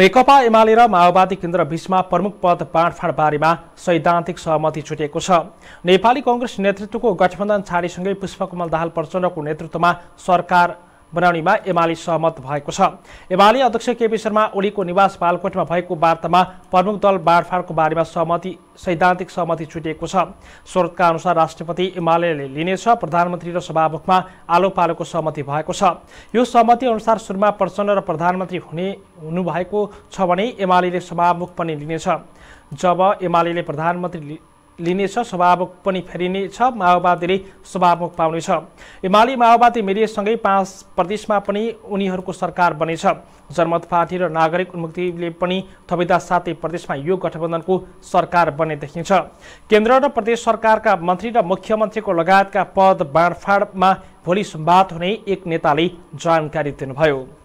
नेकपा एमाले र माओवादी केन्द्र बीचमा प्रमुख पद बारेमा सैद्धान्तिक सहमति छुटेको छ नेपाली कङ्ग्रेस नेतृत्वको गठबन्धन छाडीसँगै पुष्पकमल दाहाल प्रचण्डको नेतृत्वमा सरकार बनाउनेमा एमाले सहमत भएको छ एमाले अध्यक्ष केपी शर्मा ओलीको निवास बालकोटमा भएको वार्तामा प्रमुख दल बाँडफाँडको बारेमा सहमति सैद्धान्तिक सहमति छुटिएको छ स्रोतका अनुसार राष्ट्रपति एमाले लिनेछ प्रधानमन्त्री र सभामुखमा आलो पालोको सहमति भएको छ यो सहमति अनुसार सुरुमा प्रचण्ड र प्रधानमन्त्री हुने हुनुभएको छ भने एमाले सभामुख पनि लिनेछ जब एमाले प्रधानमन्त्री लिनेछ सभामुख पनि फेरिनेछ माओवादीले सभामुख पाउनेछ एमाले माओवादी मिडिएसँगै पाँच प्रदेशमा पनि उनीहरूको सरकार बनेछ जनमत पार्टी र नागरिक उन्मुक्तिले पनि थपिँदा साथै प्रदेशमा यो गठबन्धनको सरकार बन्ने देखिन्छ केन्द्र र प्रदेश सरकारका मन्त्री र मुख्यमन्त्रीको लगायतका पद बाँडफाँडमा भोलि सम्वाद हुने एक नेताले जानकारी दिनुभयो